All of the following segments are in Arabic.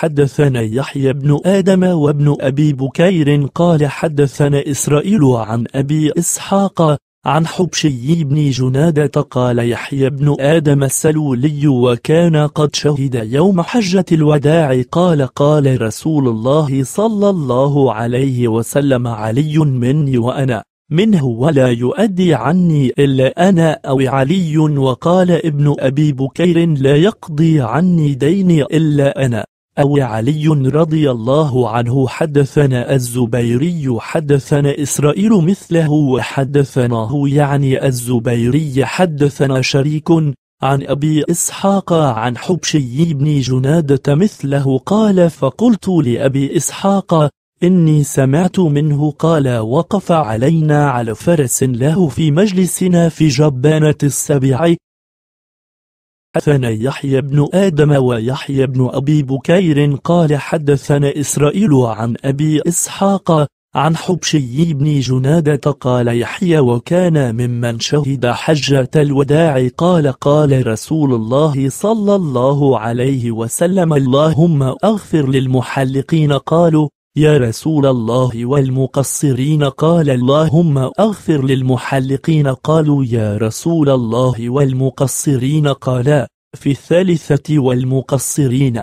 حدثنا يحيى بن آدم وابن أبي بكير قال حدثنا إسرائيل عن أبي إسحاق عن حبشي بن جنادة قال يحيى بن آدم السلولي وكان قد شهد يوم حجة الوداع قال قال رسول الله صلى الله عليه وسلم علي مني وأنا منه ولا يؤدي عني إلا أنا أو علي وقال ابن أبي بكير لا يقضي عني ديني إلا أنا أو علي رضي الله عنه حدثنا الزبيري حدثنا إسرائيل مثله وحدثناه يعني الزبيري حدثنا شريك عن أبي إسحاق عن حبشي بن جنادة مثله قال فقلت لأبي إسحاق إني سمعت منه قال وقف علينا على فرس له في مجلسنا في جبانة السبيع حدثنا يحيى بن آدم ويحيى بن أبي بكير قال حدثنا إسرائيل عن أبي إسحاق عن حبشي بن جنادة قال يحيى وكان ممن شهد حجة الوداع قال قال رسول الله صلى الله عليه وسلم اللهم أغفر للمحلقين قالوا يا رسول الله والمقصرين قال اللهم أغفر للمحلقين قالوا يا رسول الله والمقصرين قال في الثالثة والمقصرين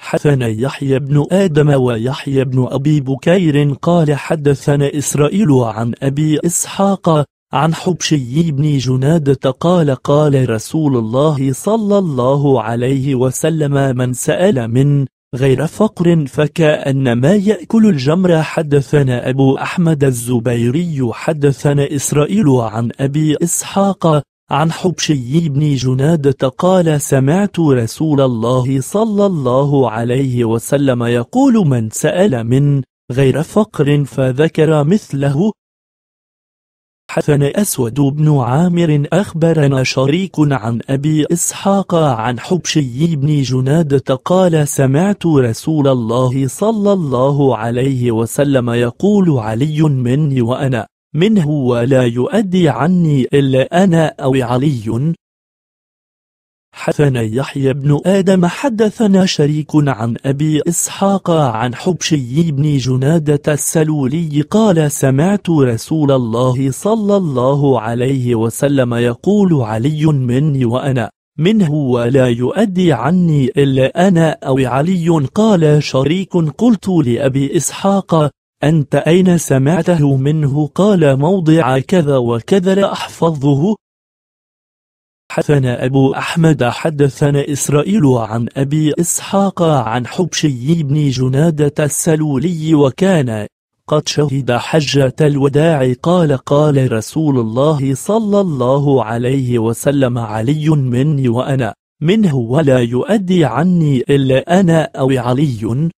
حدثنا يحيى بن آدم ويحيى بن أبي بكير قال حدثنا إسرائيل عن أبي إسحاق عن حبشي بن جنادة قال قال رسول الله صلى الله عليه وسلم من سأل من غير فقر فكأن ما يأكل الجمر حدثنا أبو أحمد الزبيري حدثنا إسرائيل عن أبي إسحاق عن حبشي بن جنادة قال سمعت رسول الله صلى الله عليه وسلم يقول من سأل من غير فقر فذكر مثله حدثنا أسود بن عامر أخبرنا شريك عن أبي إسحاق عن حبشي بن جنادة قال سمعت رسول الله صلى الله عليه وسلم يقول علي مني وأنا منه ولا يؤدي عني إلا أنا أو علي حدثنا يحيى بن آدم حدثنا شريك عن أبي إسحاق عن حبشي بن جنادة السلولي قال سمعت رسول الله صلى الله عليه وسلم يقول علي مني وأنا منه ولا يؤدي عني إلا أنا أو علي قال شريك قلت لأبي إسحاق أنت أين سمعته منه قال موضع كذا وكذا لا أحفظه حدثنا أبو أحمد حدثنا إسرائيل عن أبي إسحاق عن حبشي بن جنادة السلولي وكان قد شهد حجة الوداع قال قال رسول الله صلى الله عليه وسلم علي مني وأنا منه ولا يؤدي عني إلا أنا أو علي